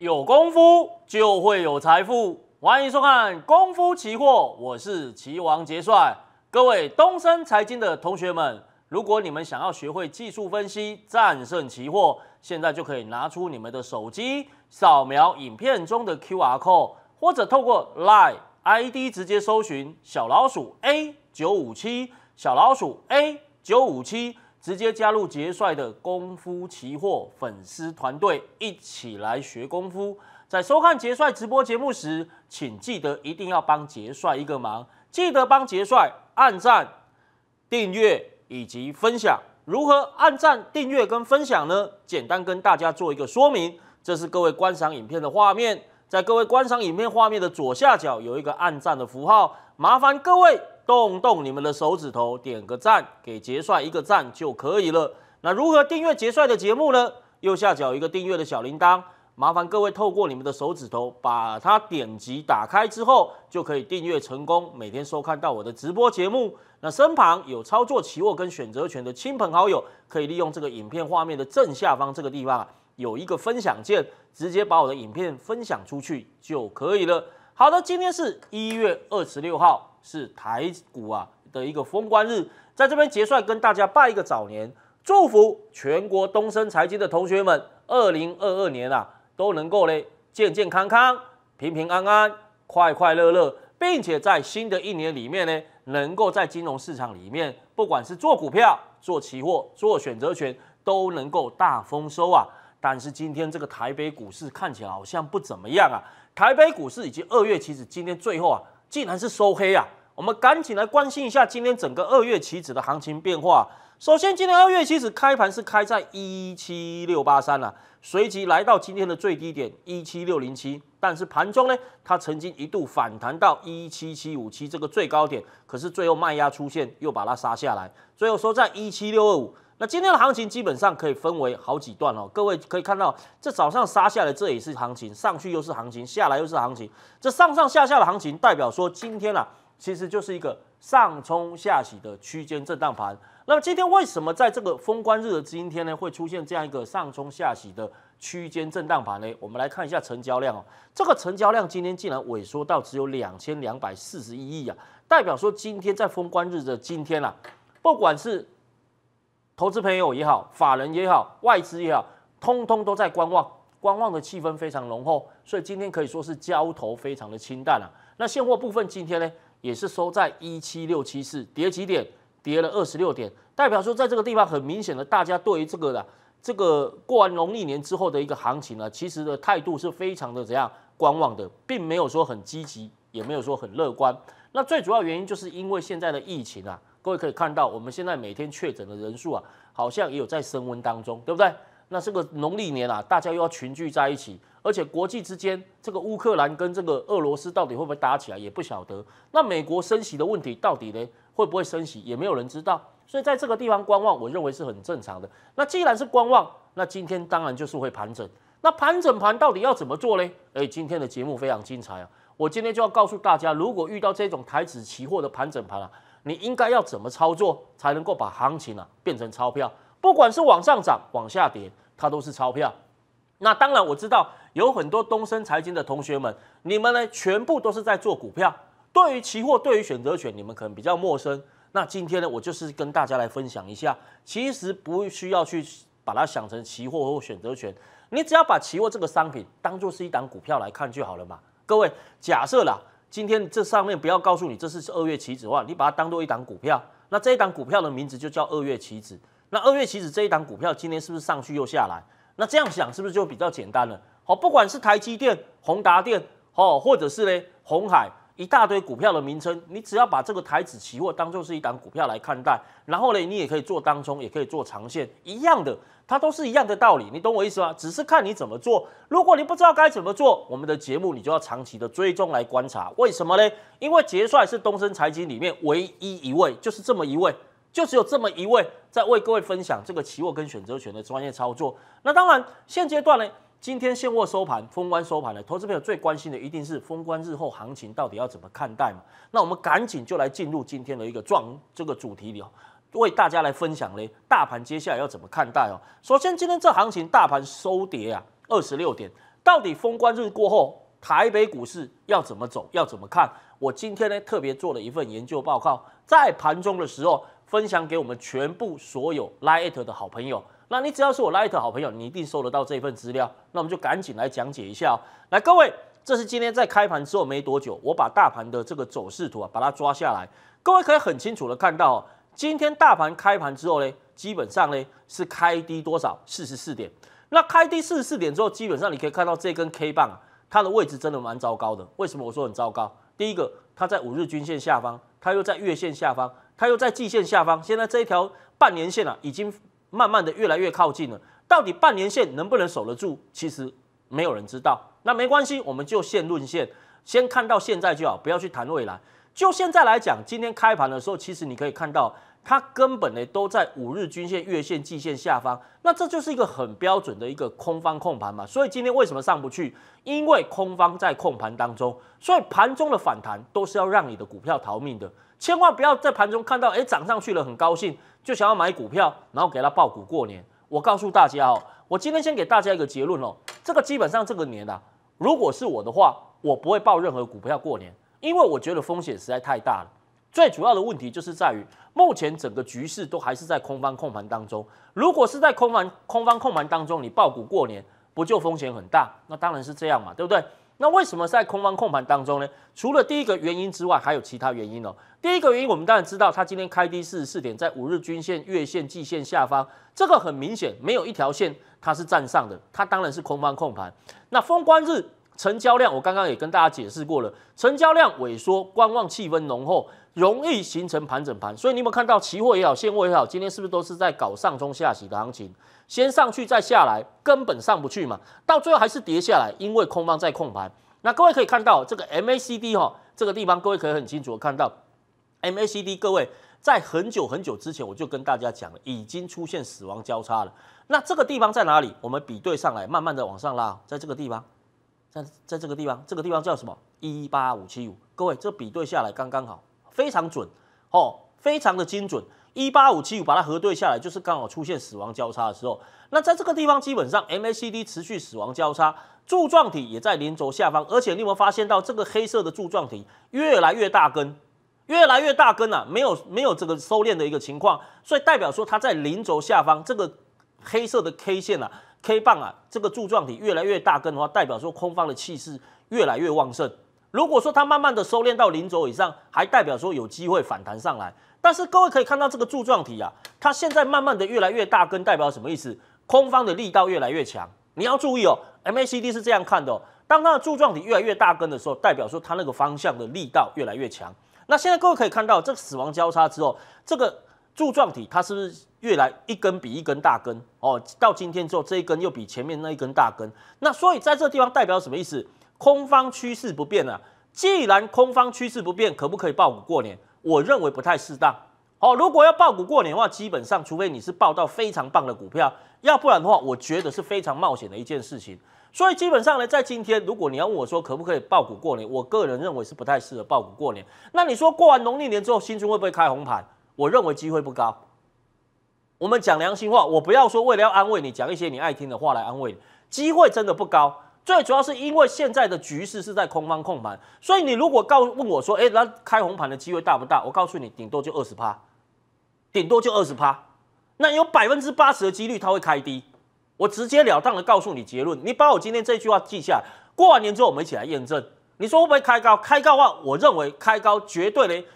有功夫就会有财富，欢迎收看《功夫期货》，我是齐王杰帅。各位东升财经的同学们，如果你们想要学会技术分析，战胜期货，现在就可以拿出你们的手机，扫描影片中的 QR code，或者透过 Line ID 直接搜寻“小老鼠 A 九五七”，小老鼠 A 九五七。直接加入杰帅的功夫期货粉丝团队，一起来学功夫。在收看杰帅直播节目时，请记得一定要帮杰帅一个忙，记得帮杰帅按赞、订阅以及分享。如何按赞、订阅跟分享呢？简单跟大家做一个说明。这是各位观赏影片的画面，在各位观赏影片画面的左下角有一个按赞的符号，麻烦各位。动动你们的手指头，点个赞，给杰帅一个赞就可以了。那如何订阅杰帅的节目呢？右下角一个订阅的小铃铛，麻烦各位透过你们的手指头把它点击打开之后，就可以订阅成功，每天收看到我的直播节目。那身旁有操作期货跟选择权的亲朋好友，可以利用这个影片画面的正下方这个地方啊，有一个分享键，直接把我的影片分享出去就可以了。好的，今天是一月二十六号，是台股啊的一个封关日，在这边结算，跟大家拜一个早年，祝福全国东升财经的同学们，二零二二年啊都能够呢健健康康、平平安安、快快乐乐，并且在新的一年里面呢，能够在金融市场里面，不管是做股票、做期货、做选择权，都能够大丰收啊。但是今天这个台北股市看起来好像不怎么样啊。台北股市以及二月期指今天最后啊，竟然是收黑啊！我们赶紧来关心一下今天整个二月期指的行情变化。首先，今天二月期指开盘是开在一七六八三了，随即来到今天的最低点一七六零七。但是盘中呢，它曾经一度反弹到一七七五七这个最高点，可是最后卖压出现，又把它杀下来。最后收在一七六二五。那今天的行情基本上可以分为好几段哦，各位可以看到，这早上杀下来，这也是行情；上去又是行情，下来又是行情。这上上下下的行情，代表说今天啊，其实就是一个上冲下洗的区间震荡盘。那么今天为什么在这个封关日的今天呢，会出现这样一个上冲下洗的区间震荡盘呢？我们来看一下成交量哦，这个成交量今天竟然萎缩到只有两千两百四十一亿啊，代表说今天在封关日的今天啊，不管是投资朋友也好，法人也好，外资也好，通通都在观望，观望的气氛非常浓厚，所以今天可以说是交投非常的清淡了。那现货部分今天呢，也是收在一七六七四跌几点，跌了二十六点，代表说在这个地方很明显的，大家对于这个的这个过完农历年之后的一个行情呢，其实的态度是非常的怎样观望的，并没有说很积极，也没有说很乐观。那最主要原因就是因为现在的疫情啊。各位可以看到，我们现在每天确诊的人数啊，好像也有在升温当中，对不对？那这个农历年啊，大家又要群聚在一起，而且国际之间，这个乌克兰跟这个俄罗斯到底会不会打起来，也不晓得。那美国升息的问题到底呢，会不会升息，也没有人知道。所以在这个地方观望，我认为是很正常的。那既然是观望，那今天当然就是会盘整。那盘整盘到底要怎么做呢？哎，今天的节目非常精彩啊！我今天就要告诉大家，如果遇到这种台指期货的盘整盘啊。你应该要怎么操作才能够把行情啊变成钞票？不管是往上涨、往下跌，它都是钞票。那当然，我知道有很多东升财经的同学们，你们呢全部都是在做股票。对于期货、对于选择权，你们可能比较陌生。那今天呢，我就是跟大家来分享一下，其实不需要去把它想成期货或选择权，你只要把期货这个商品当做是一档股票来看就好了嘛。各位，假设啦。今天这上面不要告诉你这是二月子的话，你把它当做一档股票，那这一档股票的名字就叫二月棋子。那二月棋子这一档股票今天是不是上去又下来？那这样想是不是就比较简单了？好，不管是台积电、宏达电，哦，或者是呢红海。一大堆股票的名称，你只要把这个台子期货当做是一档股票来看待，然后呢，你也可以做当中，也可以做长线，一样的，它都是一样的道理，你懂我意思吗？只是看你怎么做。如果你不知道该怎么做，我们的节目你就要长期的追踪来观察。为什么呢？因为杰帅是东升财经里面唯一一位，就是这么一位，就只有这么一位在为各位分享这个期货跟选择权的专业操作。那当然，现阶段呢。今天现货收盘，封关收盘了。投资朋友最关心的一定是封关日后行情到底要怎么看待嘛？那我们赶紧就来进入今天的一个状这个主题里，为大家来分享嘞，大盘接下来要怎么看待哦。首先，今天这行情大盘收跌啊，二十六点。到底封关日过后，台北股市要怎么走，要怎么看？我今天呢特别做了一份研究报告，在盘中的时候分享给我们全部所有 Lite 的好朋友。那你只要是我 l i k 好朋友，你一定收得到这份资料。那我们就赶紧来讲解一下哦。来，各位，这是今天在开盘之后没多久，我把大盘的这个走势图啊，把它抓下来。各位可以很清楚的看到，今天大盘开盘之后呢，基本上呢是开低多少，四十四点。那开低四十四点之后，基本上你可以看到这根 K 杆，它的位置真的蛮糟糕的。为什么我说很糟糕？第一个，它在五日均线下方，它又在月线下方，它又在季线下方。现在这一条半年线啊，已经。慢慢的越来越靠近了，到底半年线能不能守得住？其实没有人知道。那没关系，我们就现论现，先看到现在就好，不要去谈未来。就现在来讲，今天开盘的时候，其实你可以看到。它根本呢都在五日均线、月线、季线下方，那这就是一个很标准的一个空方控盘嘛。所以今天为什么上不去？因为空方在控盘当中，所以盘中的反弹都是要让你的股票逃命的。千万不要在盘中看到哎涨上去了，很高兴，就想要买股票，然后给它爆股过年。我告诉大家哦，我今天先给大家一个结论哦，这个基本上这个年啊，如果是我的话，我不会爆任何股，票过年，因为我觉得风险实在太大了。最主要的问题就是在于，目前整个局势都还是在空方控盘当中。如果是在空方空方控盘当中，你爆股过年，不就风险很大？那当然是这样嘛，对不对？那为什么在空方控盘当中呢？除了第一个原因之外，还有其他原因哦。第一个原因，我们当然知道，它今天开低四十四点，在五日均线、月线、季线下方，这个很明显没有一条线它是站上的，它当然是空方控盘。那封关日。成交量，我刚刚也跟大家解释过了，成交量萎缩，观望气氛浓厚，容易形成盘整盘。所以你有没有看到，期货也好，现货也好，今天是不是都是在搞上冲下洗的行情？先上去再下来，根本上不去嘛，到最后还是跌下来，因为空方在控盘。那各位可以看到这个 MACD 哈，这个地方各位可以很清楚，的看到 MACD，各位在很久很久之前我就跟大家讲了，已经出现死亡交叉了。那这个地方在哪里？我们比对上来，慢慢的往上拉，在这个地方。在在这个地方，这个地方叫什么？一八五七五，各位这比对下来刚刚好，非常准哦，非常的精准。一八五七五把它核对下来，就是刚好出现死亡交叉的时候。那在这个地方，基本上 MACD 持续死亡交叉，柱状体也在零轴下方，而且你有没有发现到这个黑色的柱状体越来越大根，越来越大根呐？没有没有这个收敛的一个情况，所以代表说它在零轴下方，这个黑色的 K 线呐。K 棒啊，这个柱状体越来越大根的话，代表说空方的气势越来越旺盛。如果说它慢慢的收敛到零轴以上，还代表说有机会反弹上来。但是各位可以看到这个柱状体啊，它现在慢慢的越来越大根，代表什么意思？空方的力道越来越强。你要注意哦，MACD 是这样看的，当它的柱状体越来越大根的时候，代表说它那个方向的力道越来越强。那现在各位可以看到这个死亡交叉之后，这个。柱状体它是不是越来一根比一根大根哦？到今天之后这一根又比前面那一根大根，那所以在这地方代表什么意思？空方趋势不变了。既然空方趋势不变，可不可以爆股过年？我认为不太适当。哦，如果要爆股过年的话，基本上除非你是爆到非常棒的股票，要不然的话，我觉得是非常冒险的一件事情。所以基本上呢，在今天如果你要问我说可不可以爆股过年，我个人认为是不太适合爆股过年。那你说过完农历年之后，新春会不会开红盘？我认为机会不高。我们讲良心话，我不要说为了要安慰你，讲一些你爱听的话来安慰你。机会真的不高，最主要是因为现在的局势是在空方控盘，所以你如果告问我说，哎，那开红盘的机会大不大？我告诉你，顶多就二十趴，顶多就二十趴。那有百分之八十的几率它会开低。我直截了当的告诉你结论，你把我今天这句话记下。过完年之后我们一起来验证，你说会不会开高？开高的话，我认为开高绝对的，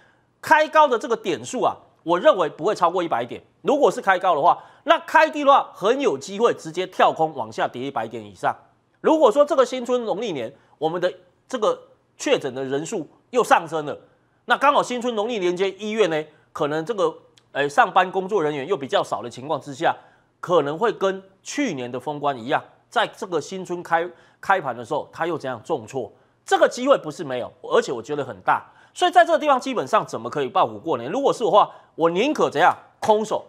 开高的这个点数啊。我认为不会超过一百点。如果是开高的话，那开低的话，很有机会直接跳空往下跌一百点以上。如果说这个新春农历年，我们的这个确诊的人数又上升了，那刚好新春农历年间医院呢，可能这个哎上班工作人员又比较少的情况之下，可能会跟去年的封关一样，在这个新春开开盘的时候，它又怎样重挫？这个机会不是没有，而且我觉得很大。所以在这个地方，基本上怎么可以报股过年？如果是的话，我宁可怎样空手，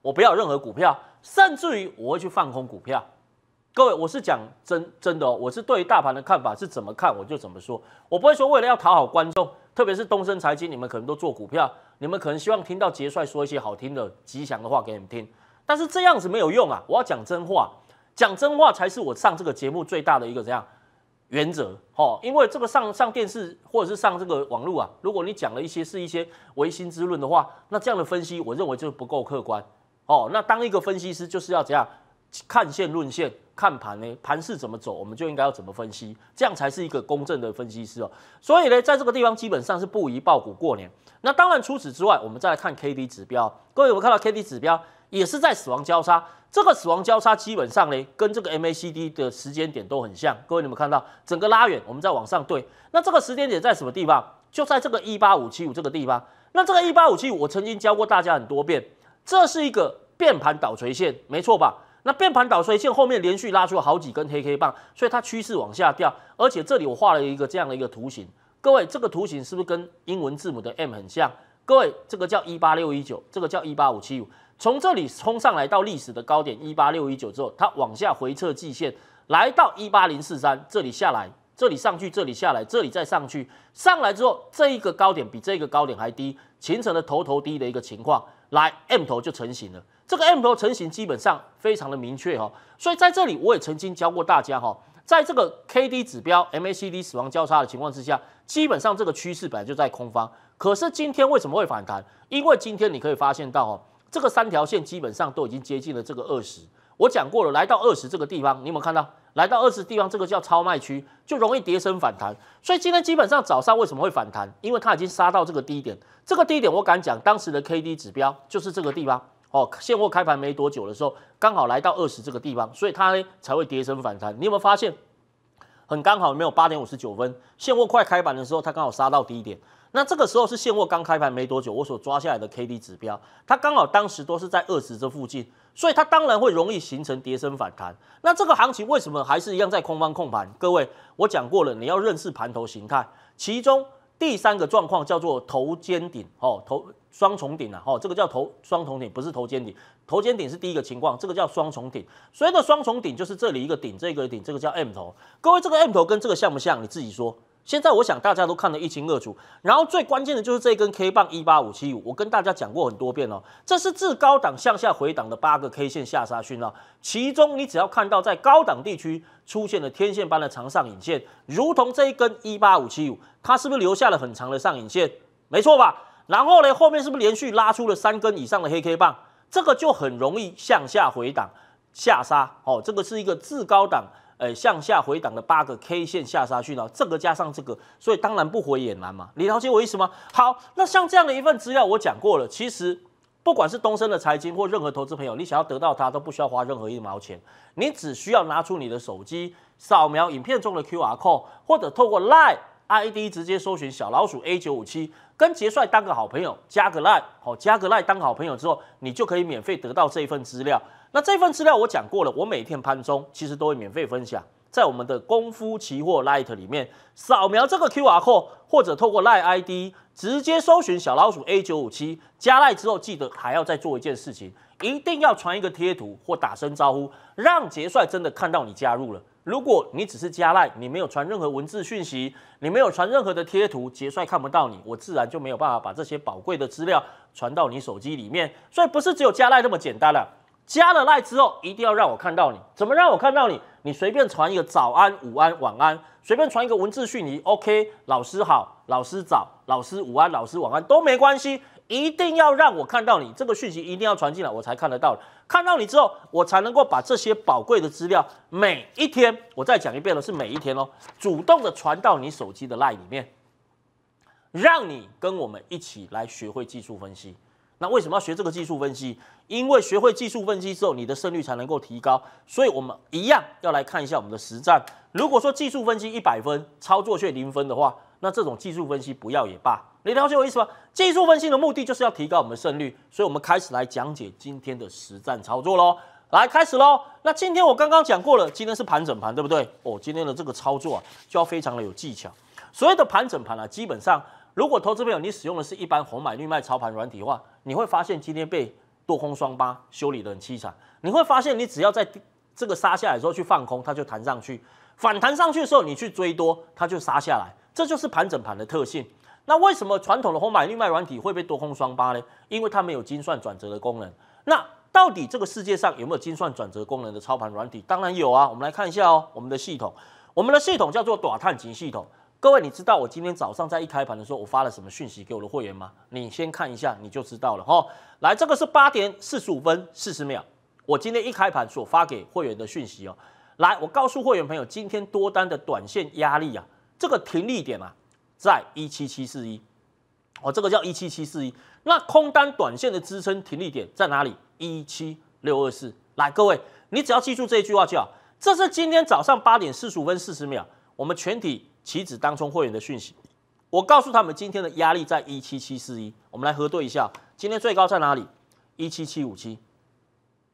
我不要任何股票，甚至于我会去放空股票。各位，我是讲真真的哦，我是对于大盘的看法是怎么看我就怎么说，我不会说为了要讨好观众，特别是东升财经，你们可能都做股票，你们可能希望听到杰帅说一些好听的吉祥的话给你们听，但是这样子没有用啊！我要讲真话，讲真话才是我上这个节目最大的一个怎样。原则，哦，因为这个上上电视或者是上这个网络啊，如果你讲了一些是一些唯心之论的话，那这样的分析我认为就是不够客观，哦，那当一个分析师就是要怎样看线论线，看盘呢？盘势怎么走，我们就应该要怎么分析，这样才是一个公正的分析师哦。所以呢，在这个地方基本上是不宜爆股过年。那当然除此之外，我们再来看 K D 指标，各位有有看到 K D 指标。也是在死亡交叉，这个死亡交叉基本上呢，跟这个 MACD 的时间点都很像。各位，你们看到整个拉远，我们再往上对，那这个时间点在什么地方？就在这个一八五七五这个地方。那这个一八五七五，我曾经教过大家很多遍，这是一个变盘导锤线，没错吧？那变盘导锤线后面连续拉出了好几根黑 K 棒，所以它趋势往下掉。而且这里我画了一个这样的一个图形，各位，这个图形是不是跟英文字母的 M 很像？各位，这个叫一八六一九，这个叫一八五七五。从这里冲上来到历史的高点一八六一九之后，它往下回撤季线，来到一八零四三这里下来，这里上去，这里下来，这里再上去，上来之后，这一个高点比这个高点还低，形成的头头低的一个情况，来 M 头就成型了。这个 M 头成型基本上非常的明确哈，所以在这里我也曾经教过大家哈，在这个 K D 指标 M A C D 死亡交叉的情况之下，基本上这个趋势本来就在空方，可是今天为什么会反弹？因为今天你可以发现到哈。这个三条线基本上都已经接近了这个二十。我讲过了，来到二十这个地方，你有没有看到？来到二十地方，这个叫超卖区，就容易跌升反弹。所以今天基本上早上为什么会反弹？因为它已经杀到这个低点，这个低点我敢讲，当时的 K D 指标就是这个地方哦。现货开盘没多久的时候，刚好来到二十这个地方，所以它呢才会跌升反弹。你有没有发现？很刚好没有八点五十九分，现货快开盘的时候，它刚好杀到低点。那这个时候是现货刚开盘没多久，我所抓下来的 K D 指标，它刚好当时都是在二十这附近，所以它当然会容易形成跌升反弹。那这个行情为什么还是一样在空方控盘？各位，我讲过了，你要认识盘头形态，其中。第三个状况叫做头肩顶，哦，头双重顶啊，哦，这个叫头双重顶，不是头肩顶。头肩顶是第一个情况，这个叫双重顶。所以呢，双重顶就是这里一个顶，这个顶，这个叫 M 头。各位，这个 M 头跟这个像不像？你自己说。现在我想大家都看得一清二楚，然后最关键的就是这一根 K 棒一八五七五，我跟大家讲过很多遍了，这是自高档向下回档的八个 K 线下杀讯号，其中你只要看到在高档地区出现了天线般的长上影线，如同这一根一八五七五，它是不是留下了很长的上影线？没错吧？然后呢，后面是不是连续拉出了三根以上的黑 K 棒？这个就很容易向下回档下杀哦，这个是一个自高档。哎，向下回档的八个 K 线下杀去了，这个加上这个，所以当然不回也难嘛。你了解我意思吗？好，那像这样的一份资料，我讲过了。其实不管是东升的财经或任何投资朋友，你想要得到它都不需要花任何一毛钱，你只需要拿出你的手机，扫描影片中的 QR Code，或者透过 Line ID 直接搜寻小老鼠 A 九五七，跟杰帅当个好朋友，加个 Line，好加个 Line 当好朋友之后，你就可以免费得到这一份资料。那这份资料我讲过了，我每天盘中其实都会免费分享，在我们的功夫期货 l i t 里面，扫描这个 Q R code 或者透过 l I D 直接搜寻小老鼠 A 九五七加赖之后，记得还要再做一件事情，一定要传一个贴图或打声招呼，让杰帅真的看到你加入了。如果你只是加赖，你没有传任何文字讯息，你没有传任何的贴图，杰帅看不到你，我自然就没有办法把这些宝贵的资料传到你手机里面，所以不是只有加赖这么简单了。加了赖之后，一定要让我看到你。怎么让我看到你？你随便传一个早安、午安、晚安，随便传一个文字讯息，OK，老师好，老师早，老师午安，老师晚安都没关系。一定要让我看到你这个讯息，一定要传进来，我才看得到。看到你之后，我才能够把这些宝贵的资料，每一天我再讲一遍了，是每一天哦，主动的传到你手机的赖里面，让你跟我们一起来学会技术分析。那为什么要学这个技术分析？因为学会技术分析之后，你的胜率才能够提高，所以我们一样要来看一下我们的实战。如果说技术分析一百分，操作却零分的话，那这种技术分析不要也罢。你了解我意思吗？技术分析的目的就是要提高我们的胜率，所以我们开始来讲解今天的实战操作喽。来开始喽。那今天我刚刚讲过了，今天是盘整盘，对不对？哦，今天的这个操作啊，就要非常的有技巧。所谓的盘整盘啊，基本上如果投资朋友你使用的是一般红买绿卖操盘软体的话，你会发现今天被。多空双八修理的很凄惨，你会发现，你只要在这个杀下来的时候去放空，它就弹上去；反弹上去的时候，你去追多，它就杀下来。这就是盘整盘的特性。那为什么传统的红买绿卖软体会被多空双八呢？因为它没有精算转折的功能。那到底这个世界上有没有精算转折功能的操盘软体？当然有啊，我们来看一下哦，我们的系统，我们的系统叫做短探金系统。各位，你知道我今天早上在一开盘的时候，我发了什么讯息给我的会员吗？你先看一下，你就知道了哈。来，这个是八点四十五分四十秒，我今天一开盘所发给会员的讯息哦。来，我告诉会员朋友，今天多单的短线压力啊，这个停利点啊，在一七七四一，哦，这个叫一七七四一。那空单短线的支撑停利点在哪里？一七六二四。来，各位，你只要记住这一句话就好。这是今天早上八点四十五分四十秒，我们全体。棋子当中会员的讯息，我告诉他们今天的压力在一七七四一，我们来核对一下，今天最高在哪里？一七七五七。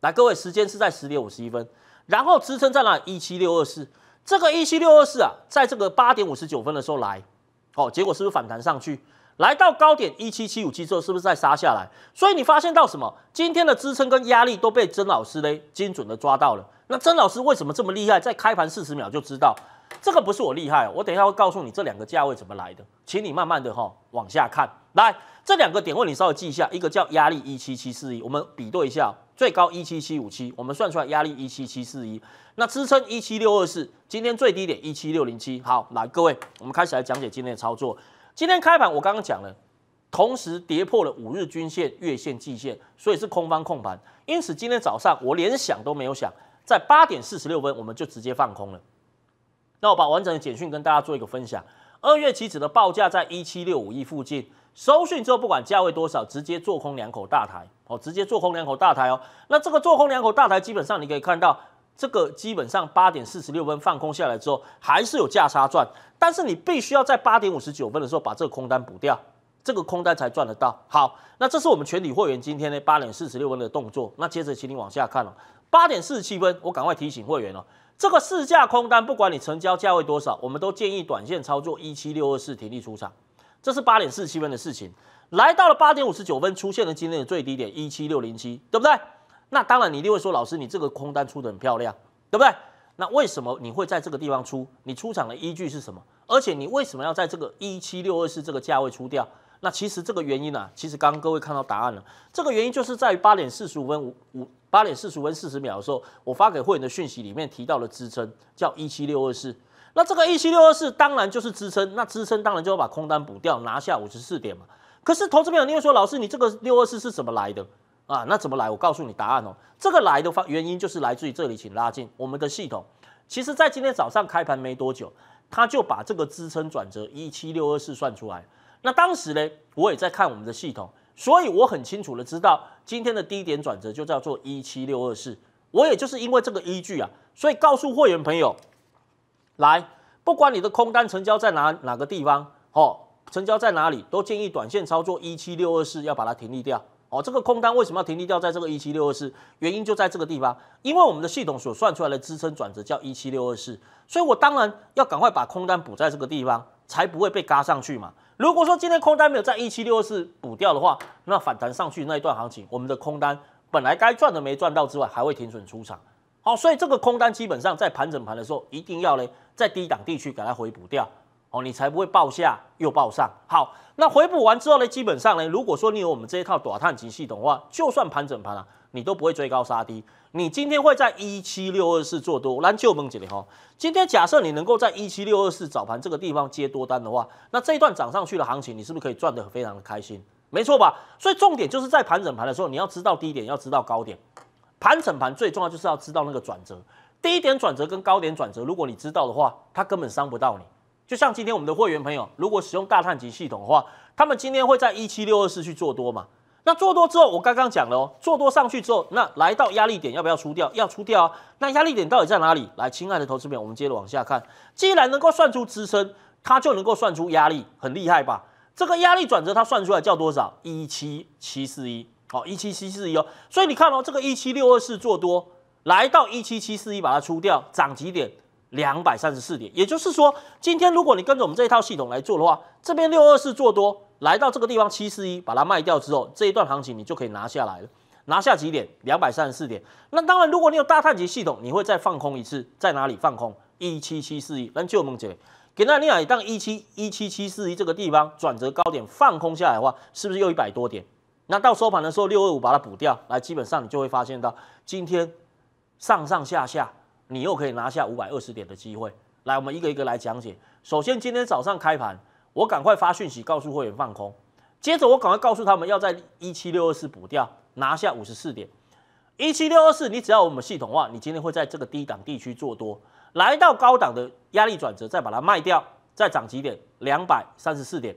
来，各位，时间是在十点五十一分，然后支撑在哪？一七六二四。这个一七六二四啊，在这个八点五十九分的时候来，哦，结果是不是反弹上去？来到高点一七七五七之后，是不是再杀下来？所以你发现到什么？今天的支撑跟压力都被曾老师呢精准的抓到了。那曾老师为什么这么厉害？在开盘四十秒就知道，这个不是我厉害，我等一下会告诉你这两个价位怎么来的。请你慢慢的哈往下看，来这两个点位你稍微记一下，一个叫压力一七七四一，我们比对一下，最高一七七五七，我们算出来压力一七七四一，那支撑一七六二四，今天最低点一七六零七。好，来各位，我们开始来讲解今天的操作。今天开盘，我刚刚讲了，同时跌破了五日均线、月线、季线，所以是空方控盘。因此今天早上我连想都没有想，在八点四十六分我们就直接放空了。那我把完整的简讯跟大家做一个分享。二月期指的报价在一七六五亿附近，收讯之后不管价位多少，直接做空两口大台哦，直接做空两口大台哦。那这个做空两口大台，基本上你可以看到。这个基本上八点四十六分放空下来之后，还是有价差赚，但是你必须要在八点五十九分的时候把这个空单补掉，这个空单才赚得到。好，那这是我们全体会员今天呢八点四十六分的动作。那接着请你往下看哦，八点四十七分，我赶快提醒会员哦，这个市价空单，不管你成交价位多少，我们都建议短线操作一七六二四停利出场。这是八点四七分的事情。来到了八点五十九分，出现了今天的最低点一七六零七，对不对？那当然，你一定会说老师，你这个空单出的很漂亮，对不对？那为什么你会在这个地方出？你出场的依据是什么？而且你为什么要在这个一七六二四这个价位出掉？那其实这个原因呢，其实刚刚各位看到答案了。这个原因就是在于八点四十五分五五八点四十五分四十秒的时候，我发给会员的讯息里面提到了支撑，叫一七六二四。那这个一七六二四当然就是支撑，那支撑当然就要把空单补掉，拿下五十四点嘛。可是投资朋友，你会说老师，你这个六二四是怎么来的？啊，那怎么来？我告诉你答案哦。这个来的方原因就是来自于这里，请拉近我们的系统。其实，在今天早上开盘没多久，它就把这个支撑转折一七六二四算出来。那当时呢，我也在看我们的系统，所以我很清楚的知道今天的低点转折就叫做一七六二四。我也就是因为这个依据啊，所以告诉会员朋友，来，不管你的空单成交在哪哪个地方，哦，成交在哪里，都建议短线操作一七六二四要把它停利掉。哦，这个空单为什么要停利掉在这个一七六二四？原因就在这个地方，因为我们的系统所算出来的支撑转折叫一七六二四，所以我当然要赶快把空单补在这个地方，才不会被嘎上去嘛。如果说今天空单没有在一七六二四补掉的话，那反弹上去那一段行情，我们的空单本来该赚的没赚到之外，还会停损出场。好，所以这个空单基本上在盘整盘的时候，一定要嘞在低档地区给它回补掉。哦，你才不会爆下又爆上。好，那回补完之后呢？基本上呢，如果说你有我们这一套短探级系统的话，就算盘整盘啊，你都不会追高杀低。你今天会在一七六二四做多，来，就我姐你哈。今天假设你能够在一七六二四早盘这个地方接多单的话，那这一段涨上去的行情，你是不是可以赚得非常的开心？没错吧？所以重点就是在盘整盘的时候，你要知道低点，要知道高点。盘整盘最重要就是要知道那个转折，低点转折跟高点转折，如果你知道的话，它根本伤不到你。就像今天我们的会员朋友，如果使用大探级系统的话，他们今天会在一七六二四去做多嘛？那做多之后，我刚刚讲了哦，做多上去之后，那来到压力点要不要出掉？要出掉啊！那压力点到底在哪里？来，亲爱的投资友，我们接着往下看。既然能够算出支撑，它就能够算出压力，很厉害吧？这个压力转折它算出来叫多少？一七七四一，好，一七七四一哦。所以你看哦，这个一七六二四做多，来到一七七四一把它出掉，涨几点？两百三十四点，也就是说，今天如果你跟着我们这一套系统来做的话，这边六二四做多，来到这个地方七四一把它卖掉之后，这一段行情你就可以拿下来了。拿下几点？两百三十四点。那当然，如果你有大太极系统，你会再放空一次，在哪里放空？一七七四一。那就有姐，给那你尔当一七一七七四一这个地方转折高点放空下来的话，是不是又一百多点？那到收盘的时候六二五把它补掉，来，基本上你就会发现到今天上上下下。你又可以拿下五百二十点的机会。来，我们一个一个来讲解。首先，今天早上开盘，我赶快发讯息告诉会员放空。接着，我赶快告诉他们要在一七六二四补掉，拿下五十四点。一七六二四，你只要我们系统化，你今天会在这个低档地区做多，来到高档的压力转折，再把它卖掉，再涨几点，两百三十四点。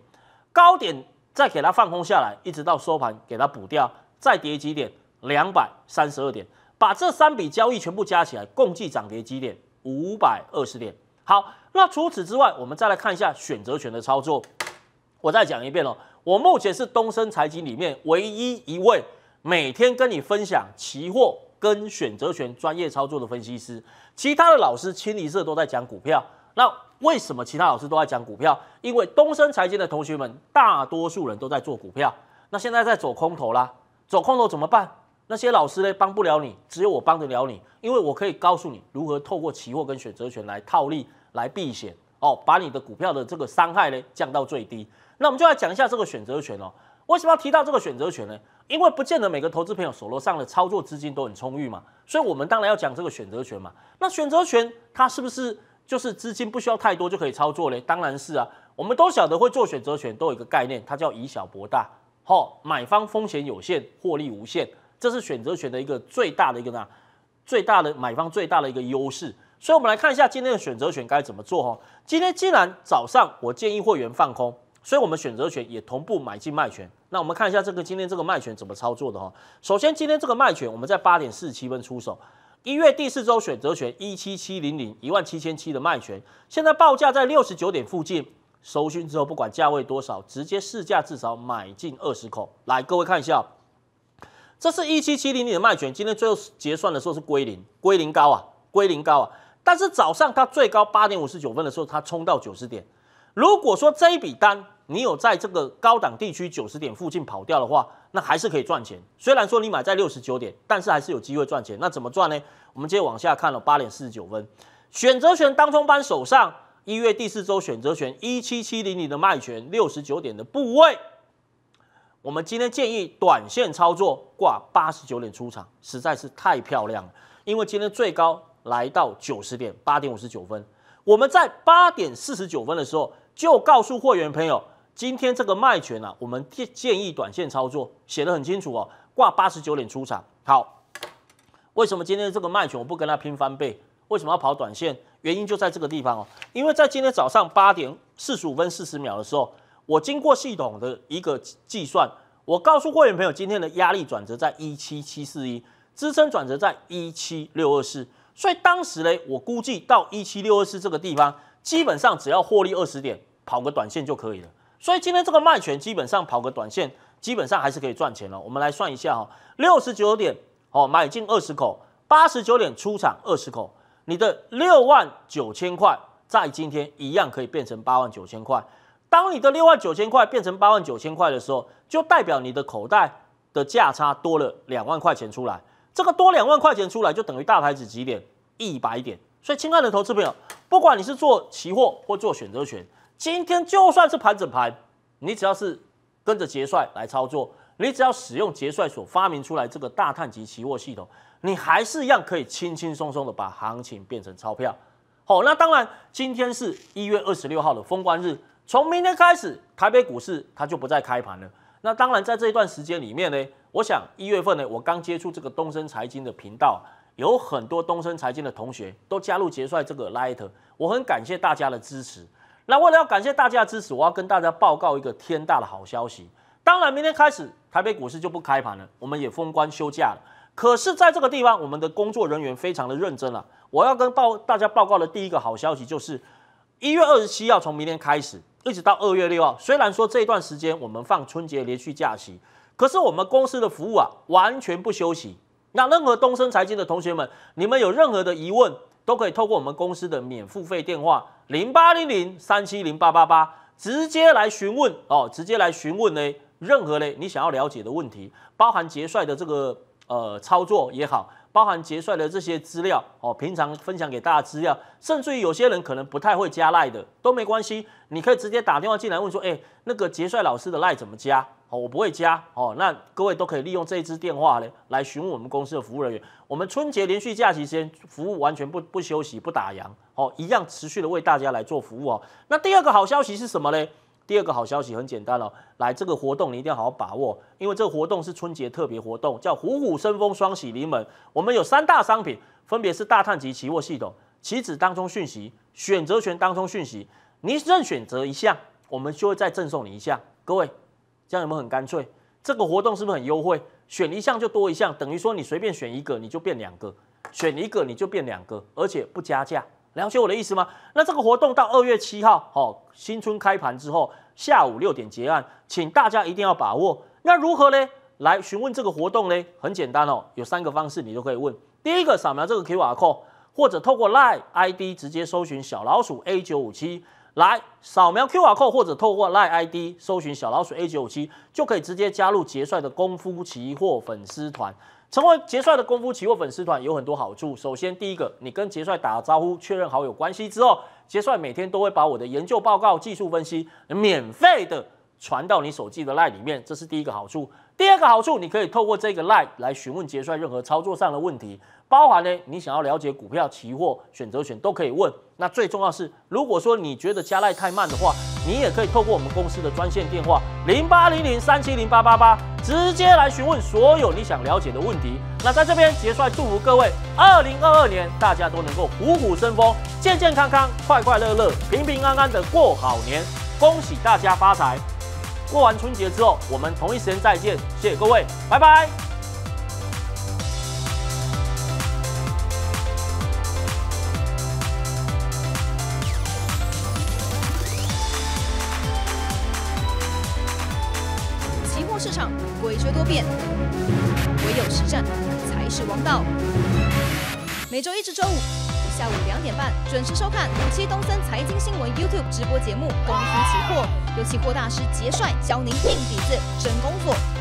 高点再给它放空下来，一直到收盘给它补掉，再跌几点，两百三十二点。把这三笔交易全部加起来，共计涨跌几点？五百二十点。好，那除此之外，我们再来看一下选择权的操作。我再讲一遍哦，我目前是东升财经里面唯一一位每天跟你分享期货跟选择权专业操作的分析师。其他的老师清一色都在讲股票。那为什么其他老师都在讲股票？因为东升财经的同学们大多数人都在做股票。那现在在走空头啦，走空头怎么办？那些老师呢，帮不了你，只有我帮得了你，因为我可以告诉你如何透过期货跟选择权来套利、来避险哦，把你的股票的这个伤害呢降到最低。那我们就来讲一下这个选择权哦。为什么要提到这个选择权呢？因为不见得每个投资朋友手头上的操作资金都很充裕嘛，所以我们当然要讲这个选择权嘛。那选择权它是不是就是资金不需要太多就可以操作嘞？当然是啊，我们都晓得会做选择权都有一个概念，它叫以小博大，好，买方风险有限，获利无限。这是选择权的一个最大的一个呢，最大的买方最大的一个优势，所以我们来看一下今天的选择权该怎么做哈。今天既然早上我建议会员放空，所以我们选择权也同步买进卖权。那我们看一下这个今天这个卖权怎么操作的哈。首先今天这个卖权我们在八点四七分出手，一月第四周选择权一七七零零一万七千七的卖权，现在报价在六十九点附近，收讯之后不管价位多少，直接市价至少买进二十口。来，各位看一下。这是一七七零年的卖权，今天最后结算的时候是归零，归零高啊，归零高啊。但是早上它最高八点五十九分的时候，它冲到九十点。如果说这一笔单你有在这个高档地区九十点附近跑掉的话，那还是可以赚钱。虽然说你买在六十九点，但是还是有机会赚钱。那怎么赚呢？我们接着往下看了八点四十九分，选择权当中班手上一月第四周选择权一七七零年的卖权六十九点的部位。我们今天建议短线操作，挂八十九点出场，实在是太漂亮了。因为今天最高来到九十点八点五十九分，我们在八点四十九分的时候就告诉会员朋友，今天这个卖权啊，我们建建议短线操作，写得很清楚哦，挂八十九点出场。好，为什么今天这个卖权我不跟他拼翻倍？为什么要跑短线？原因就在这个地方哦，因为在今天早上八点四十五分四十秒的时候。我经过系统的一个计算，我告诉会员朋友，今天的压力转折在一七七四一，支撑转折在一七六二四。所以当时呢，我估计到一七六二四这个地方，基本上只要获利二十点，跑个短线就可以了。所以今天这个卖权基本上跑个短线，基本上还是可以赚钱了。我们来算一下哈，六十九点哦，买进二十口，八十九点出场二十口，你的六万九千块在今天一样可以变成八万九千块。当你的六万九千块变成八万九千块的时候，就代表你的口袋的价差多了两万块钱出来。这个多两万块钱出来，就等于大牌子几点一百点。所以，亲爱的投资朋友，不管你是做期货或做选择权，今天就算是盘整盘，你只要是跟着杰帅来操作，你只要使用杰帅所发明出来这个大碳级期货系统，你还是一样可以轻轻松松的把行情变成钞票。好，那当然，今天是一月二十六号的封关日。从明天开始，台北股市它就不再开盘了。那当然，在这一段时间里面呢，我想一月份呢，我刚接触这个东升财经的频道，有很多东升财经的同学都加入杰帅这个 light，我很感谢大家的支持。那为了要感谢大家的支持，我要跟大家报告一个天大的好消息。当然，明天开始台北股市就不开盘了，我们也封关休假了。可是，在这个地方，我们的工作人员非常的认真了。我要跟报大家报告的第一个好消息就是，一月二十七要从明天开始。一直到二月六号，虽然说这段时间我们放春节连续假期，可是我们公司的服务啊完全不休息。那任何东升财经的同学们，你们有任何的疑问，都可以透过我们公司的免付费电话零八零零三七零八八八直接来询问哦，直接来询问呢，任何呢你想要了解的问题，包含杰帅的这个呃操作也好。包含杰帅的这些资料哦，平常分享给大家资料，甚至于有些人可能不太会加赖的都没关系，你可以直接打电话进来问说，哎，那个杰帅老师的赖怎么加？哦，我不会加哦，那各位都可以利用这一支电话嘞，来询问我们公司的服务人员。我们春节连续假期时间服务完全不不休息不打烊哦，一样持续的为大家来做服务哦。那第二个好消息是什么嘞？第二个好消息很简单了，来这个活动你一定要好好把握，因为这个活动是春节特别活动，叫“虎虎生风，双喜临门”。我们有三大商品，分别是大碳及期货系统、棋子当中讯息、选择权当中讯息，你任选择一项，我们就会再赠送你一项。各位，这样有没有很干脆？这个活动是不是很优惠？选一项就多一项，等于说你随便选一个，你就变两个；选一个你就变两个，而且不加价。了解我的意思吗？那这个活动到二月七号，好，新春开盘之后下午六点结案，请大家一定要把握。那如何呢？来询问这个活动呢？很简单哦，有三个方式你都可以问。第一个，扫描这个 Q R code，或者透过 LINE ID 直接搜寻小老鼠 A 九五七，来扫描 Q R code 或者透过 LINE ID 搜寻小老鼠 A 九五七，就可以直接加入杰帅的功夫期货粉丝团。成为杰帅的功夫期货粉丝团有很多好处。首先，第一个，你跟杰帅打招呼，确认好友关系之后，杰帅每天都会把我的研究报告、技术分析免费的传到你手机的赖里面，这是第一个好处。第二个好处，你可以透过这个 live 来询问杰帅任何操作上的问题，包含呢，你想要了解股票、期货、选择权都可以问。那最重要是，如果说你觉得加 l i e 太慢的话，你也可以透过我们公司的专线电话0800 370888直接来询问所有你想了解的问题。那在这边，杰帅祝福各位2022年大家都能够虎虎生风、健健康康、快快乐乐、平平安安的过好年，恭喜大家发财！过完春节之后，我们同一时间再见，谢谢各位，拜拜。期货市场诡谲多变，唯有实战才是王道。每周一至周五。下午两点半，准时收看五七东森财经新闻 YouTube 直播节目，公司期货由期货大师杰帅教您硬底子真功夫。